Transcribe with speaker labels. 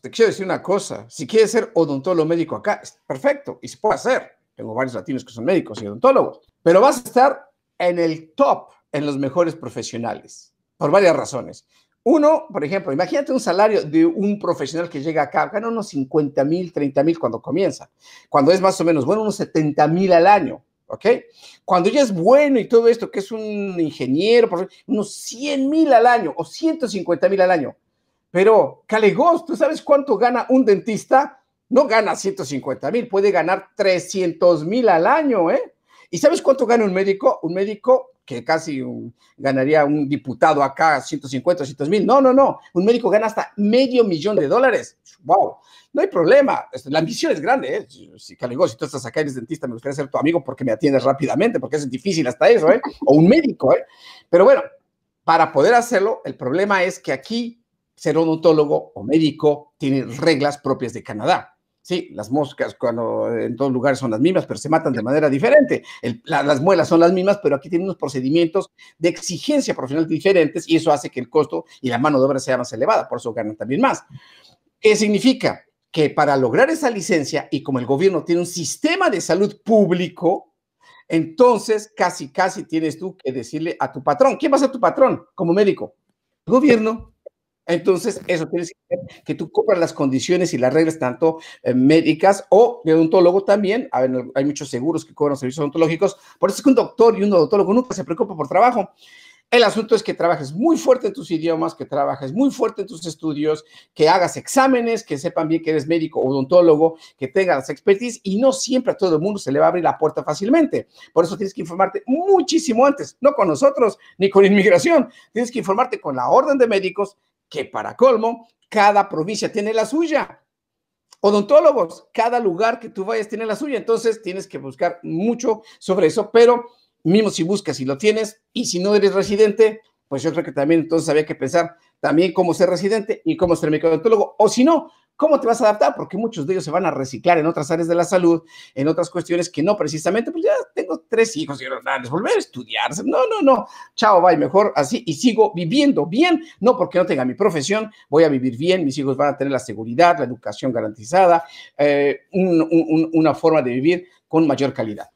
Speaker 1: te quiero decir una cosa, si quieres ser odontólogo médico acá, es perfecto, y se puede hacer. Tengo varios latinos que son médicos y odontólogos, pero vas a estar en el top, en los mejores profesionales, por varias razones. Uno, por ejemplo, imagínate un salario de un profesional que llega acá, gana unos 50 mil, 30 mil cuando comienza, cuando es más o menos, bueno, unos 70 mil al año, ¿ok? Cuando ya es bueno y todo esto, que es un ingeniero, unos 100 mil al año o 150 mil al año. Pero, Calegos, ¿tú sabes cuánto gana un dentista? No gana 150 mil, puede ganar 300 mil al año, ¿eh? ¿Y sabes cuánto gana un médico? Un médico que casi ganaría un diputado acá 150, 200 mil. No, no, no. Un médico gana hasta medio millón de dólares. ¡Wow! No hay problema. La ambición es grande. ¿eh? Si Caligo, si tú estás acá eres dentista, me gustaría ser tu amigo porque me atiendes rápidamente, porque es difícil hasta eso, ¿eh? O un médico, ¿eh? Pero bueno, para poder hacerlo, el problema es que aquí ser odontólogo o médico tiene reglas propias de Canadá. Sí, las moscas cuando en todos lugares son las mismas, pero se matan de manera diferente. las muelas son las mismas, pero aquí tienen unos procedimientos de exigencia profesional diferentes y eso hace que el costo y la mano de obra sea más elevada, por eso ganan también más. ¿Qué significa? Que para lograr esa licencia y como el gobierno tiene un sistema de salud público, entonces casi, casi tienes tú que decirle a tu patrón, ¿quién va a ser tu patrón como médico? gobierno. Entonces, eso que decir que tú compras las condiciones y las reglas tanto eh, médicas o de odontólogo también. hay muchos seguros que cobran servicios odontológicos. Por eso es que un doctor y un odontólogo nunca se preocupa por trabajo. El asunto es que trabajes muy fuerte en tus idiomas, que trabajes muy fuerte en tus estudios, que hagas exámenes, que sepan bien que eres médico o odontólogo, que tengas expertise y no siempre a todo el mundo se le va a abrir la puerta fácilmente. Por eso tienes que informarte muchísimo antes, no con nosotros ni con inmigración. Tienes que informarte con la orden de médicos, que para colmo, cada provincia tiene la suya. Odontólogos, cada lugar que tú vayas tiene la suya, entonces tienes que buscar mucho sobre eso, pero mismo si buscas y lo tienes, y si no eres residente, pues yo creo que también entonces había que pensar también cómo ser residente y cómo ser microdontólogo, o si no, ¿Cómo te vas a adaptar? Porque muchos de ellos se van a reciclar en otras áreas de la salud, en otras cuestiones que no precisamente, pues ya tengo tres hijos y les volver a estudiar. No, no, no. Chao, bye, mejor así y sigo viviendo bien, no porque no tenga mi profesión, voy a vivir bien, mis hijos van a tener la seguridad, la educación garantizada, eh, una forma de vivir con mayor calidad.